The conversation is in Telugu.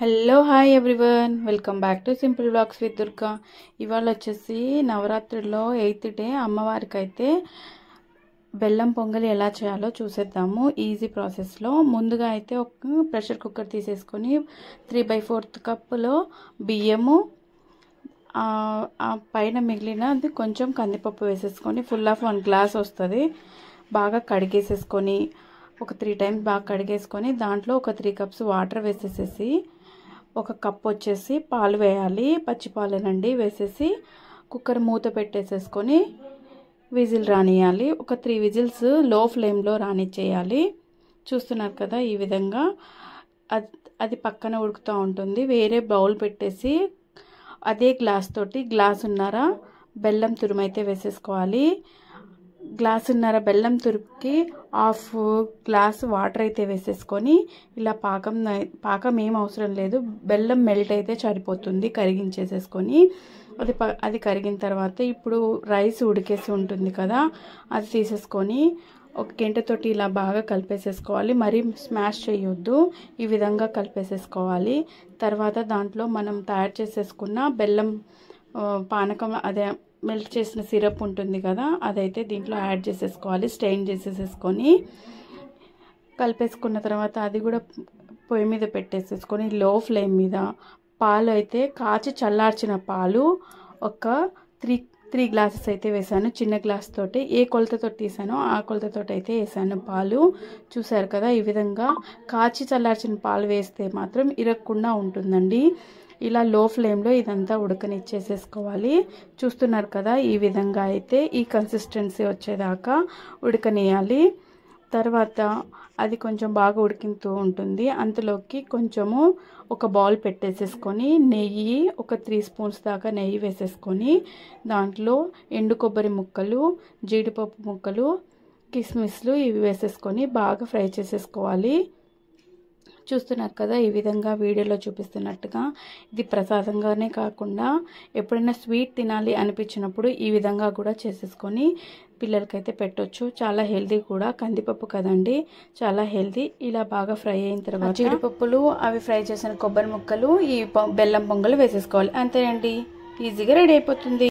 hello hi everyone welcome back to simple blogs with Durga ఇవాళ వచ్చేసి నవరాత్రిలో ఎయిత్ డే అమ్మవారికి అయితే బెల్లం పొంగలి ఎలా చేయాలో చూసేద్దాము ఈజీ ప్రాసెస్లో ముందుగా అయితే ఒక ప్రెషర్ కుక్కర్ తీసేసుకొని త్రీ బై ఫోర్త్ కప్పులో బియ్యము పైన మిగిలినది కొంచెం కందిపప్పు వేసేసుకొని ఫుల్ ఆఫ్ వన్ గ్లాస్ వస్తుంది బాగా కడిగేసేసుకొని ఒక త్రీ టైమ్స్ బాగా కడిగేసుకొని దాంట్లో ఒక త్రీ కప్స్ వాటర్ వేసేసేసి ఒక కప్ వచ్చేసి పాలు వేయాలి పచ్చిపాలేనండి వేసేసి కుక్కర్ మూత పెట్టేసేసుకొని విజిల్ రానియాలి ఒక త్రీ విజిల్స్ లో ఫ్లేమ్లో చేయాలి చూస్తున్నారు కదా ఈ విధంగా అది అది పక్కన ఉడుకుతూ ఉంటుంది వేరే బౌల్ పెట్టేసి అదే గ్లాస్ తోటి గ్లాస్ ఉన్నారా బెల్లం తురుమైతే వేసేసుకోవాలి గ్లాసున్నర బెల్లం తురుపుకి హాఫ్ గ్లాస్ వాటర్ అయితే వేసేసుకొని ఇలా పాకం పాకం ఏం అవసరం లేదు బెల్లం మెల్ట్ అయితే సరిపోతుంది కరిగించేసేసుకొని అది అది కరిగిన తర్వాత ఇప్పుడు రైస్ ఉడికేసి ఉంటుంది కదా అది తీసేసుకొని ఒక గంటతోటి ఇలా బాగా కలిపేసేసుకోవాలి మరీ స్మాష్ చేయొద్దు ఈ విధంగా కలిపేసేసుకోవాలి తర్వాత దాంట్లో మనం తయారు చేసేసుకున్న బెల్లం పానకం అదే మెల్ట్ చేసిన సిరప్ ఉంటుంది కదా అదైతే దీంట్లో యాడ్ చేసేసుకోవాలి స్టెయిన్ చేసేసేసుకొని కలిపేసుకున్న తర్వాత అది కూడా పొయ్యి మీద పెట్టేసేసుకొని లో ఫ్లేమ్ మీద పాలు అయితే కాచి చల్లార్చిన పాలు ఒక త్రీ త్రీ గ్లాసెస్ అయితే వేసాను చిన్న గ్లాస్ తోటి ఏ కొలతతో తీసానో ఆ కొలతతో అయితే వేసాను పాలు చూసారు కదా ఈ విధంగా కాచి చల్లార్చిన పాలు వేస్తే మాత్రం ఇరగకుండా ఉంటుందండి ఇలా లో ఫ్లేమ్లో ఇదంతా ఉడకనిచ్చేసేసుకోవాలి చూస్తున్నారు కదా ఈ విధంగా అయితే ఈ కన్సిస్టెన్సీ వచ్చేదాకా ఉడకనియాలి తర్వాత అది కొంచెం బాగా ఉడికితూ ఉంటుంది అంతలోకి కొంచెము ఒక బౌల్ పెట్టేసేసుకొని నెయ్యి ఒక త్రీ స్పూన్స్ దాకా నెయ్యి వేసేసుకొని దాంట్లో ఎండు కొబ్బరి ముక్కలు జీడిపప్పు ముక్కలు కిస్మిస్లు ఇవి వేసేసుకొని బాగా ఫ్రై చేసేసుకోవాలి చూస్తున్నారు కదా ఈ విధంగా వీడియోలో చూపిస్తున్నట్టుగా ఇది ప్రసాదంగానే కాకుండా ఎప్పుడైనా స్వీట్ తినాలి అనిపించినప్పుడు ఈ విధంగా కూడా చేసేసుకొని పిల్లలకైతే పెట్టొచ్చు చాలా హెల్దీ కూడా కందిపప్పు కదండి చాలా హెల్దీ ఇలా బాగా ఫ్రై అయిన తర్వాత జీడిపప్పులు అవి ఫ్రై చేసిన కొబ్బరి ముక్కలు ఈ బెల్లం పొంగలు వేసేసుకోవాలి అంతేనండి ఈజీగా రెడీ అయిపోతుంది